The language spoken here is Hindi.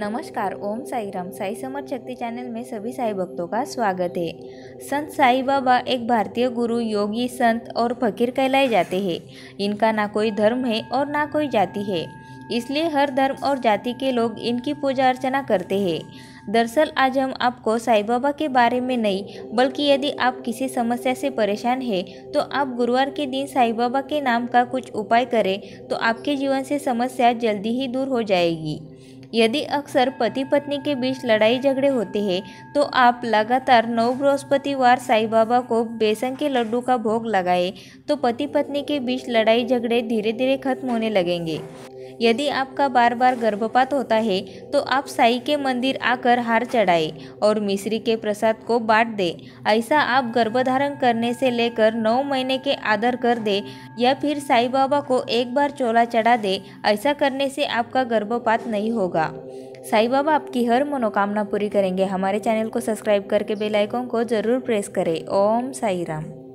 नमस्कार ओम साई राम साई समर्थ शक्ति चैनल में सभी साई भक्तों का स्वागत है संत साई बाबा एक भारतीय गुरु योगी संत और फकीर कहलाए जाते हैं इनका ना कोई धर्म है और ना कोई जाति है इसलिए हर धर्म और जाति के लोग इनकी पूजा अर्चना करते हैं दरअसल आज हम आपको साई बाबा के बारे में नहीं बल्कि यदि आप किसी समस्या से परेशान हैं तो आप गुरुवार के दिन साई बाबा के नाम का कुछ उपाय करें तो आपके जीवन से समस्या जल्दी ही दूर हो जाएगी यदि अक्सर पति पत्नी के बीच लड़ाई झगड़े होते हैं तो आप लगातार नौ बृहस्पतिवार साई बाबा को बेसन के लड्डू का भोग लगाएं तो पति पत्नी के बीच लड़ाई झगड़े धीरे धीरे खत्म होने लगेंगे यदि आपका बार बार गर्भपात होता है तो आप साई के मंदिर आकर हार चढ़ाए और मिश्री के प्रसाद को बांट दे ऐसा आप गर्भधारण करने से लेकर नौ महीने के आदर कर दे या फिर साई बाबा को एक बार चोला चढ़ा दे ऐसा करने से आपका गर्भपात नहीं होगा साई बाबा आपकी हर मनोकामना पूरी करेंगे हमारे चैनल को सब्सक्राइब करके बेल आइकॉन को जरूर प्रेस करें ओम साई राम